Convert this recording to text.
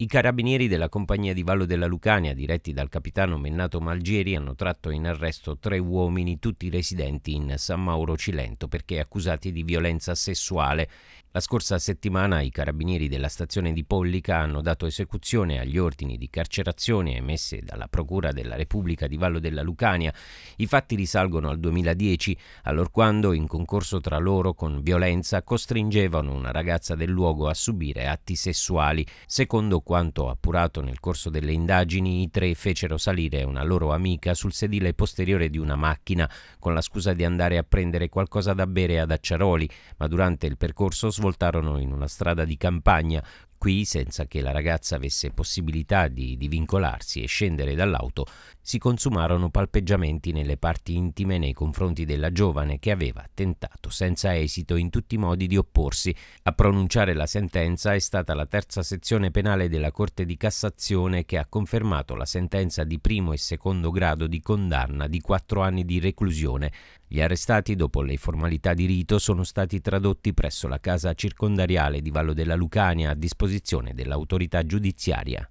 I carabinieri della compagnia di Vallo della Lucania, diretti dal capitano Mennato Malgieri, hanno tratto in arresto tre uomini, tutti residenti in San Mauro Cilento, perché accusati di violenza sessuale. La scorsa settimana i carabinieri della stazione di Pollica hanno dato esecuzione agli ordini di carcerazione emesse dalla Procura della Repubblica di Vallo della Lucania. I fatti risalgono al 2010, allorquando, in concorso tra loro con violenza, costringevano una ragazza del luogo a subire atti sessuali, secondo quanto appurato nel corso delle indagini, i tre fecero salire una loro amica sul sedile posteriore di una macchina con la scusa di andare a prendere qualcosa da bere ad Acciaroli, ma durante il percorso svoltarono in una strada di campagna Qui, senza che la ragazza avesse possibilità di, di vincolarsi e scendere dall'auto, si consumarono palpeggiamenti nelle parti intime nei confronti della giovane che aveva tentato senza esito in tutti i modi di opporsi. A pronunciare la sentenza è stata la terza sezione penale della Corte di Cassazione che ha confermato la sentenza di primo e secondo grado di condanna di quattro anni di reclusione. Gli arrestati, dopo le formalità di rito, sono stati tradotti presso la casa circondariale di Vallo della Lucania a disposizione disposizione dell'autorità giudiziaria.